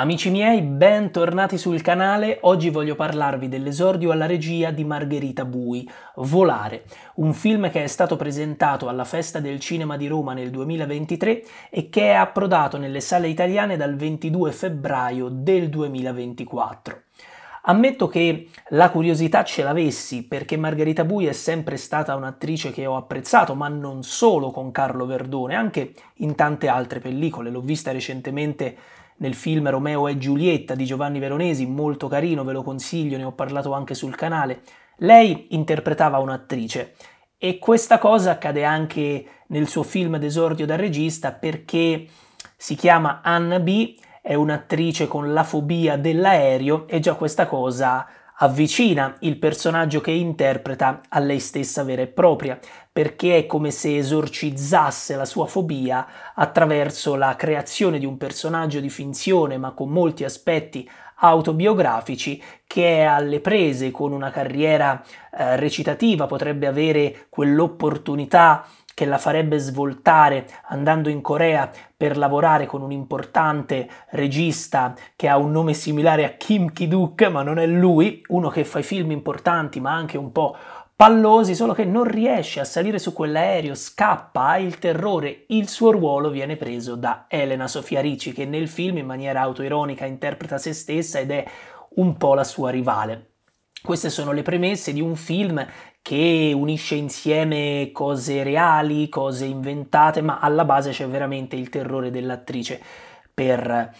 Amici miei, bentornati sul canale. Oggi voglio parlarvi dell'esordio alla regia di Margherita Bui, Volare, un film che è stato presentato alla Festa del Cinema di Roma nel 2023 e che è approdato nelle sale italiane dal 22 febbraio del 2024. Ammetto che la curiosità ce l'avessi perché Margherita Bui è sempre stata un'attrice che ho apprezzato, ma non solo con Carlo Verdone, anche in tante altre pellicole. L'ho vista recentemente nel film Romeo e Giulietta di Giovanni Veronesi, molto carino, ve lo consiglio, ne ho parlato anche sul canale. Lei interpretava un'attrice e questa cosa accade anche nel suo film d'esordio da regista perché si chiama Anna B, è un'attrice con la fobia dell'aereo e già questa cosa avvicina il personaggio che interpreta a lei stessa vera e propria, perché è come se esorcizzasse la sua fobia attraverso la creazione di un personaggio di finzione, ma con molti aspetti autobiografici, che è alle prese con una carriera eh, recitativa, potrebbe avere quell'opportunità che la farebbe svoltare andando in Corea per lavorare con un importante regista che ha un nome similare a Kim Ki-duk, ma non è lui, uno che fa i film importanti ma anche un po' pallosi, solo che non riesce a salire su quell'aereo, scappa, ha il terrore, il suo ruolo viene preso da Elena Sofia Ricci che nel film in maniera autoironica interpreta se stessa ed è un po' la sua rivale. Queste sono le premesse di un film che unisce insieme cose reali, cose inventate, ma alla base c'è veramente il terrore dell'attrice per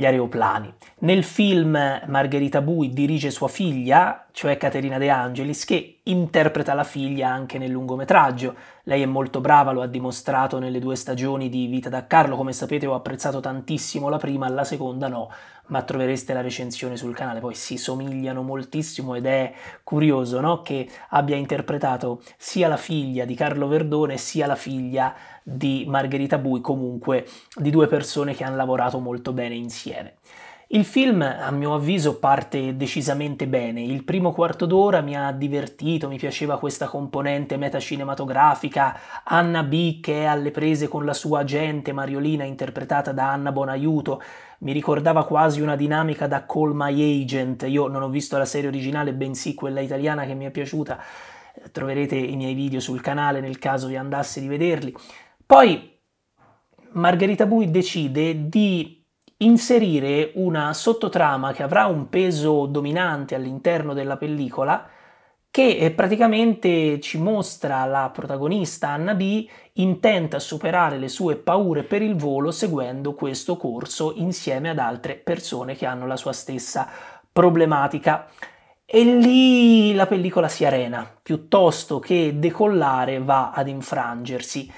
gli aeroplani. Nel film Margherita Bui dirige sua figlia, cioè Caterina De Angelis, che interpreta la figlia anche nel lungometraggio. Lei è molto brava, lo ha dimostrato nelle due stagioni di Vita da Carlo, come sapete ho apprezzato tantissimo la prima, la seconda no, ma trovereste la recensione sul canale, poi si somigliano moltissimo ed è curioso no? che abbia interpretato sia la figlia di Carlo Verdone sia la figlia di Margherita Bui, comunque di due persone che hanno lavorato molto bene insieme insieme. Il film, a mio avviso, parte decisamente bene. Il primo quarto d'ora mi ha divertito, mi piaceva questa componente metacinematografica, Anna B che è alle prese con la sua agente Mariolina interpretata da Anna Bonaiuto. Mi ricordava quasi una dinamica da Call My Agent. Io non ho visto la serie originale, bensì quella italiana che mi è piaciuta. Troverete i miei video sul canale nel caso vi andasse di vederli. Poi Margherita Bui decide di inserire una sottotrama che avrà un peso dominante all'interno della pellicola che praticamente ci mostra la protagonista Anna B intenta a superare le sue paure per il volo seguendo questo corso insieme ad altre persone che hanno la sua stessa problematica. E lì la pellicola si arena, piuttosto che decollare va ad infrangersi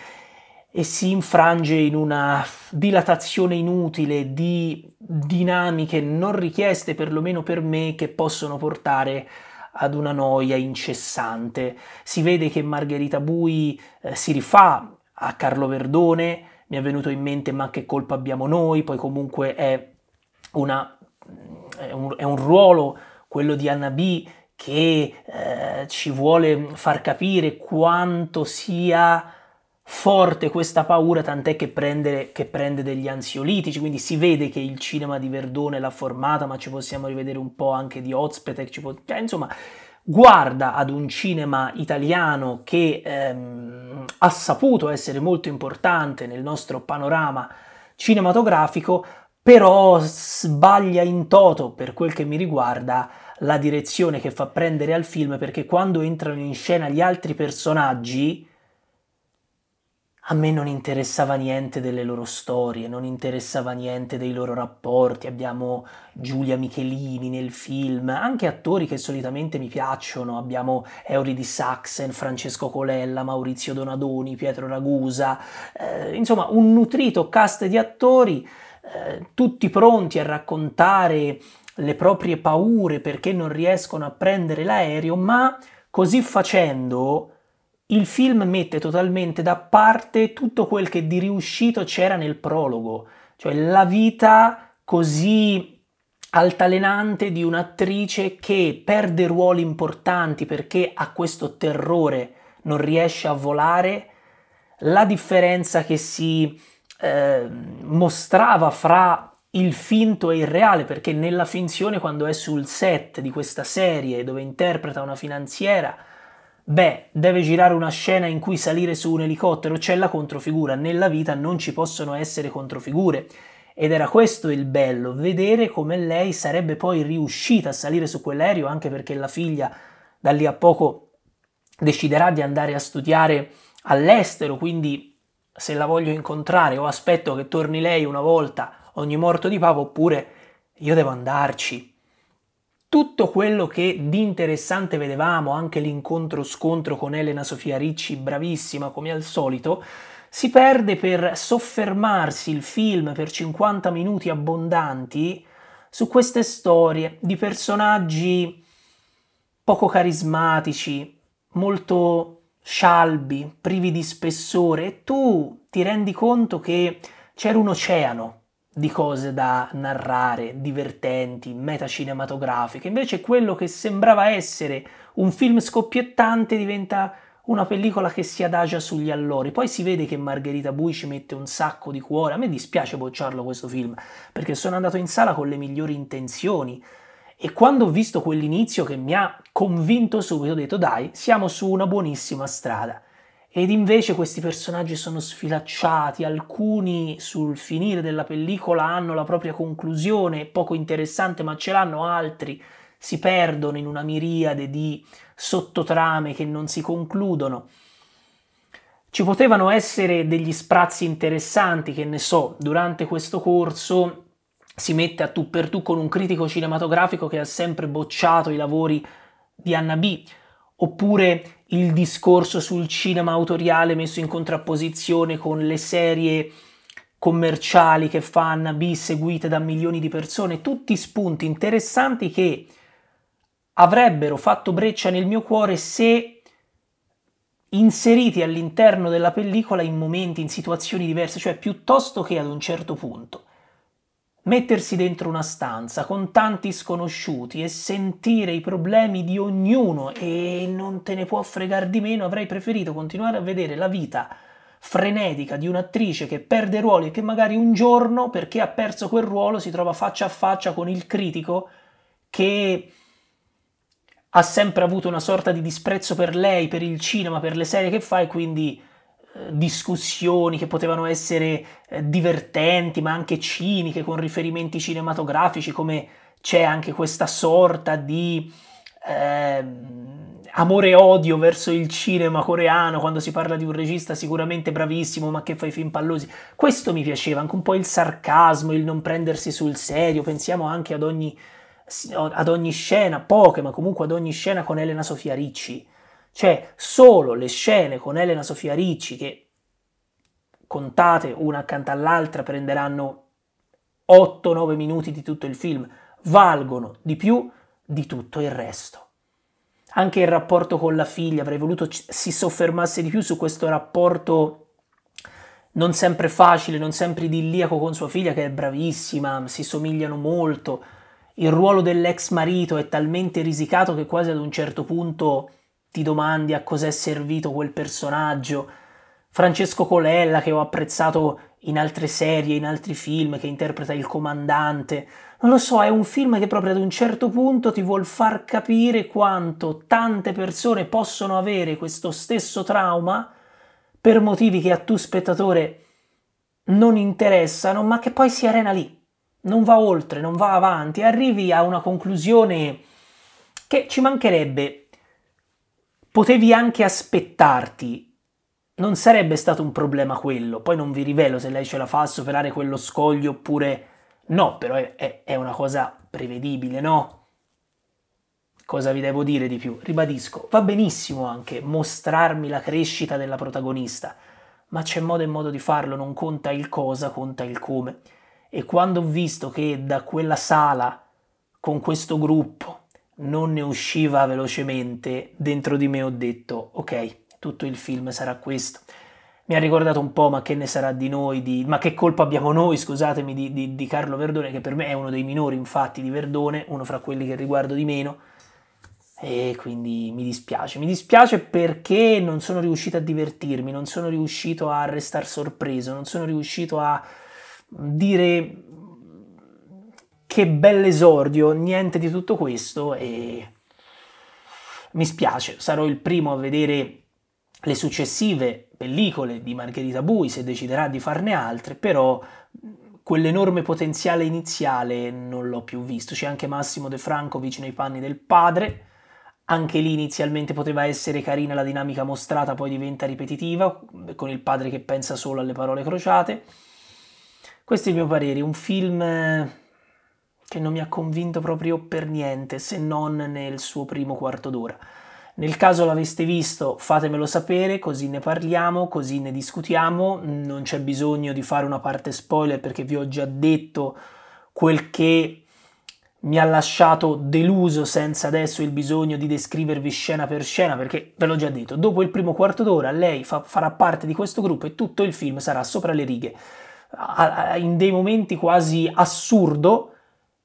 e si infrange in una dilatazione inutile di dinamiche non richieste, perlomeno per me, che possono portare ad una noia incessante. Si vede che Margherita Bui eh, si rifà a Carlo Verdone, mi è venuto in mente ma che colpa abbiamo noi, poi comunque è, una, è, un, è un ruolo quello di Anna B che eh, ci vuole far capire quanto sia forte questa paura, tant'è che prende, che prende, degli ansiolitici, quindi si vede che il cinema di Verdone l'ha formata, ma ci possiamo rivedere un po' anche di Ozpetek, può... cioè, insomma guarda ad un cinema italiano che ehm, ha saputo essere molto importante nel nostro panorama cinematografico, però sbaglia in toto per quel che mi riguarda la direzione che fa prendere al film perché quando entrano in scena gli altri personaggi a me non interessava niente delle loro storie, non interessava niente dei loro rapporti. Abbiamo Giulia Michelini nel film, anche attori che solitamente mi piacciono. Abbiamo Euri di Saxen, Francesco Colella, Maurizio Donadoni, Pietro Ragusa. Eh, insomma, un nutrito cast di attori, eh, tutti pronti a raccontare le proprie paure perché non riescono a prendere l'aereo, ma così facendo il film mette totalmente da parte tutto quel che di riuscito c'era nel prologo, cioè la vita così altalenante di un'attrice che perde ruoli importanti perché ha questo terrore, non riesce a volare, la differenza che si eh, mostrava fra il finto e il reale, perché nella finzione quando è sul set di questa serie dove interpreta una finanziera, Beh, deve girare una scena in cui salire su un elicottero, c'è la controfigura, nella vita non ci possono essere controfigure. Ed era questo il bello, vedere come lei sarebbe poi riuscita a salire su quell'aereo, anche perché la figlia da lì a poco deciderà di andare a studiare all'estero, quindi se la voglio incontrare o aspetto che torni lei una volta ogni morto di papa, oppure io devo andarci. Tutto quello che di interessante vedevamo, anche l'incontro scontro con Elena Sofia Ricci, bravissima come al solito, si perde per soffermarsi il film per 50 minuti abbondanti su queste storie di personaggi poco carismatici, molto scialbi, privi di spessore e tu ti rendi conto che c'era un oceano di cose da narrare, divertenti, metacinematografiche. Invece quello che sembrava essere un film scoppiettante diventa una pellicola che si adagia sugli allori. Poi si vede che Margherita Bui ci mette un sacco di cuore. A me dispiace bocciarlo questo film, perché sono andato in sala con le migliori intenzioni. E quando ho visto quell'inizio che mi ha convinto subito, ho detto dai, siamo su una buonissima strada. Ed invece questi personaggi sono sfilacciati, alcuni sul finire della pellicola hanno la propria conclusione, poco interessante ma ce l'hanno, altri si perdono in una miriade di sottotrame che non si concludono. Ci potevano essere degli sprazzi interessanti, che ne so, durante questo corso si mette a tu per tu con un critico cinematografico che ha sempre bocciato i lavori di Anna B, oppure il discorso sul cinema autoriale messo in contrapposizione con le serie commerciali che fanno Anna B seguite da milioni di persone, tutti spunti interessanti che avrebbero fatto breccia nel mio cuore se inseriti all'interno della pellicola in momenti, in situazioni diverse, cioè piuttosto che ad un certo punto Mettersi dentro una stanza con tanti sconosciuti e sentire i problemi di ognuno e non te ne può fregar di meno, avrei preferito continuare a vedere la vita frenetica di un'attrice che perde ruoli e che magari un giorno, perché ha perso quel ruolo, si trova faccia a faccia con il critico che ha sempre avuto una sorta di disprezzo per lei, per il cinema, per le serie che fa e quindi eh, discussioni che potevano essere eh, divertenti ma anche ciniche con riferimenti cinematografici come c'è anche questa sorta di eh, amore e odio verso il cinema coreano quando si parla di un regista sicuramente bravissimo ma che fa i film pallosi questo mi piaceva anche un po' il sarcasmo il non prendersi sul serio pensiamo anche ad ogni, ad ogni scena poche ma comunque ad ogni scena con Elena Sofia Ricci cioè, solo le scene con Elena Sofia Ricci, che contate una accanto all'altra, prenderanno 8-9 minuti di tutto il film, valgono di più di tutto il resto. Anche il rapporto con la figlia, avrei voluto c- si soffermasse di più su questo rapporto non sempre facile, non sempre idilliaco con sua figlia, che è bravissima, si somigliano molto. Il ruolo dell'ex marito è talmente risicato che quasi ad un certo punto ti domandi a cos'è servito quel personaggio. Francesco Colella, che ho apprezzato in altre serie, in altri film, che interpreta il comandante. Non lo so, è un film che proprio ad un certo punto ti vuol far capire quanto tante persone possono avere questo stesso trauma per motivi che a tu spettatore non interessano, ma che poi si arena lì. Non va oltre, non va avanti, arrivi a una conclusione che ci mancherebbe, potevi anche aspettarti. Non sarebbe stato un problema quello. Poi non vi rivelo se lei ce la fa a superare quello scoglio oppure no, però è, è una cosa prevedibile, no? Cosa vi devo dire di più? Ribadisco, va benissimo anche mostrarmi la crescita della protagonista, ma c'è modo e modo di farlo, non conta il cosa, conta il come. E quando ho visto che da quella sala, con questo gruppo, non ne usciva velocemente, dentro di me ho detto, ok, tutto il film sarà questo. Mi ha ricordato un po', ma che ne sarà di noi, di, ma che colpa abbiamo noi, scusatemi, di, di, di Carlo Verdone, che per me è uno dei minori, infatti, di Verdone, uno fra quelli che riguardo di meno. E quindi mi dispiace, mi dispiace perché non sono riuscito a divertirmi, non sono riuscito a restare sorpreso, non sono riuscito a dire che bell'esordio, niente di tutto questo e mi spiace, sarò il primo a vedere le successive pellicole di Margherita Bui se deciderà di farne altre, però quell'enorme potenziale iniziale non l'ho più visto. C'è anche Massimo De Franco vicino ai panni del padre. Anche lì inizialmente poteva essere carina la dinamica mostrata, poi diventa ripetitiva, con il padre che pensa solo alle parole crociate. Questo è il mio parere, un film che non mi ha convinto proprio per niente, se non nel suo primo quarto d'ora. Nel caso l'aveste visto, fatemelo sapere, così ne parliamo, così ne discutiamo. Non c'è bisogno di fare una parte spoiler perché vi ho già detto quel che mi ha lasciato deluso senza adesso il bisogno di descrivervi scena per scena, perché ve l'ho già detto, dopo il primo quarto d'ora lei fa, farà parte di questo gruppo e tutto il film sarà sopra le righe, in dei momenti quasi assurdo,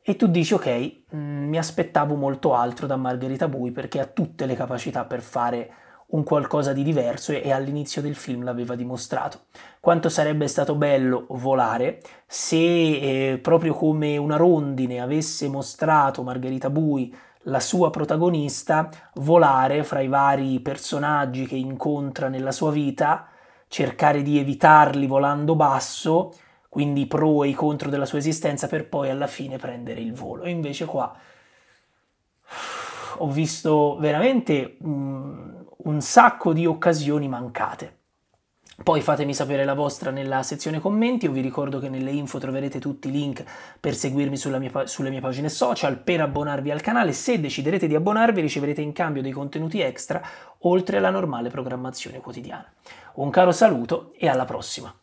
e tu dici ok, mm, mi aspettavo molto altro da Margherita Bui perché ha tutte le capacità per fare un qualcosa di diverso e, e all'inizio del film l'aveva dimostrato. Quanto sarebbe stato bello volare se eh, proprio come una rondine avesse mostrato Margherita Bui la sua protagonista volare fra i vari personaggi che incontra nella sua vita, cercare di evitarli volando basso quindi i pro e i contro della sua esistenza per poi alla fine prendere il volo. E invece qua ho visto veramente un, mm, un sacco di occasioni mancate. Poi fatemi sapere la vostra nella sezione commenti, io vi ricordo che nelle info troverete tutti i link per seguirmi mia, sulle mie pagine social, per abbonarvi al canale, se deciderete di abbonarvi riceverete in cambio dei contenuti extra oltre alla normale programmazione quotidiana. Un caro saluto e alla prossima!